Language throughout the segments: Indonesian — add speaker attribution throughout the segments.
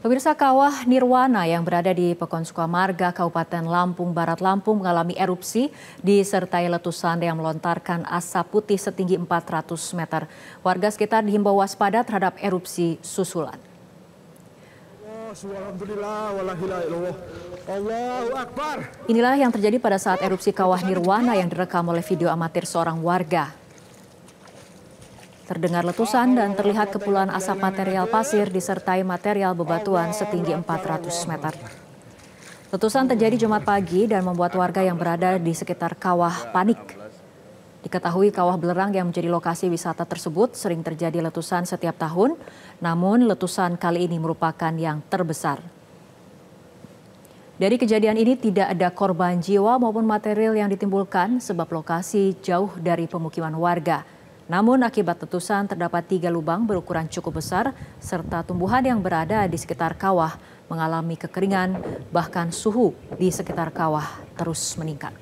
Speaker 1: Pemirsa kawah Nirwana yang berada di Pekon Sukamarga, Kabupaten Lampung, Barat Lampung mengalami erupsi disertai letusan yang melontarkan asap putih setinggi 400 meter. Warga sekitar dihimbau waspada terhadap erupsi susulan. Ya Inilah yang terjadi pada saat erupsi kawah Nirwana yang direkam oleh video amatir seorang warga. Terdengar letusan dan terlihat kepulan asap material pasir disertai material bebatuan setinggi 400 meter. Letusan terjadi Jumat pagi dan membuat warga yang berada di sekitar kawah panik. Diketahui kawah belerang yang menjadi lokasi wisata tersebut sering terjadi letusan setiap tahun, namun letusan kali ini merupakan yang terbesar. Dari kejadian ini tidak ada korban jiwa maupun material yang ditimbulkan sebab lokasi jauh dari pemukiman warga. Namun akibat letusan terdapat tiga lubang berukuran cukup besar serta tumbuhan yang berada di sekitar kawah mengalami kekeringan bahkan suhu di sekitar kawah terus meningkat.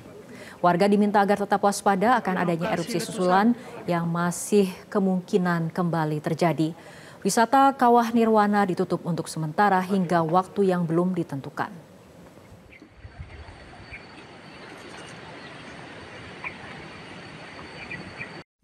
Speaker 1: Warga diminta agar tetap waspada akan adanya erupsi susulan yang masih kemungkinan kembali terjadi. Wisata Kawah Nirwana ditutup untuk sementara hingga waktu yang belum ditentukan.